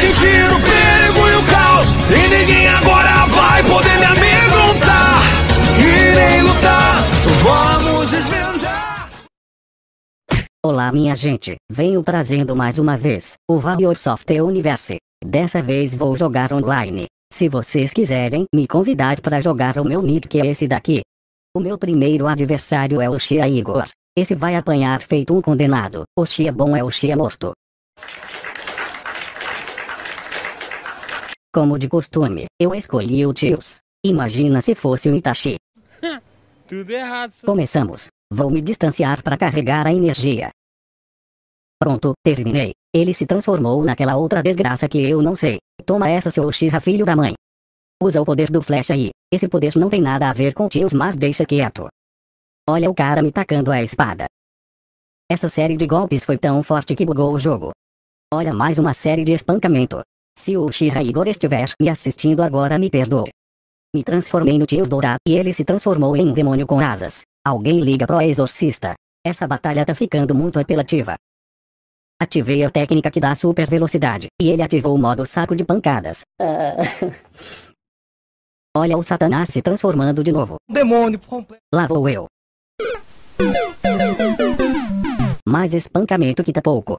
sentir o perigo e o caos. E ninguém agora vai poder me amedrontar. Irei lutar, vamos esvendar. Olá, minha gente. Venho trazendo mais uma vez o Warrior Software Universe. Dessa vez vou jogar online. Se vocês quiserem me convidar para jogar o meu nick que é esse daqui. O meu primeiro adversário é o Xia Igor. Esse vai apanhar feito um condenado. O Xia bom é o Xia morto. Como de costume, eu escolhi o Tios. Imagina se fosse o Itachi. Tudo errado. Senhor. Começamos. Vou me distanciar para carregar a energia. Pronto, terminei. Ele se transformou naquela outra desgraça que eu não sei. Toma essa seu Uchiha filho da mãe. Usa o poder do Flash aí. Esse poder não tem nada a ver com Tios, mas deixa quieto. Olha o cara me tacando a espada. Essa série de golpes foi tão forte que bugou o jogo. Olha mais uma série de espancamento. Se o Uchiha Igor estiver me assistindo agora me perdoe. Me transformei no tio Dourado e ele se transformou em um demônio com asas. Alguém liga pro exorcista. Essa batalha tá ficando muito apelativa. Ativei a técnica que dá super velocidade, e ele ativou o modo saco de pancadas. Olha o Satanás se transformando de novo. Demônio completo. Lá vou eu. Mais espancamento que tá pouco.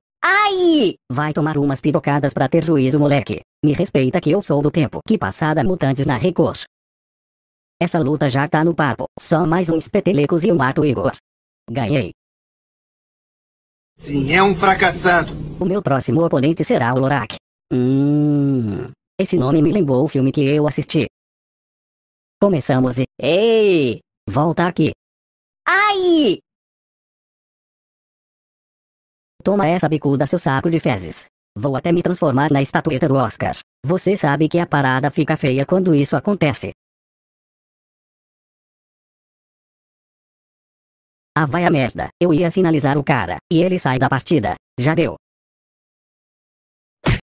Vai! Vai tomar umas pirocadas pra ter juízo, moleque. Me respeita que eu sou do tempo que passada mutantes na Record. Essa luta já tá no papo, só mais uns petelecos e um mato Igor. Ganhei. Sim, é um fracassado. O meu próximo oponente será o Lorak. Hum. Esse nome me lembrou o filme que eu assisti. Começamos e. Ei! Volta aqui. Ai! Toma essa bicuda seu saco de fezes. Vou até me transformar na estatueta do Oscar. Você sabe que a parada fica feia quando isso acontece. Ah vai a merda, eu ia finalizar o cara, e ele sai da partida. Já deu.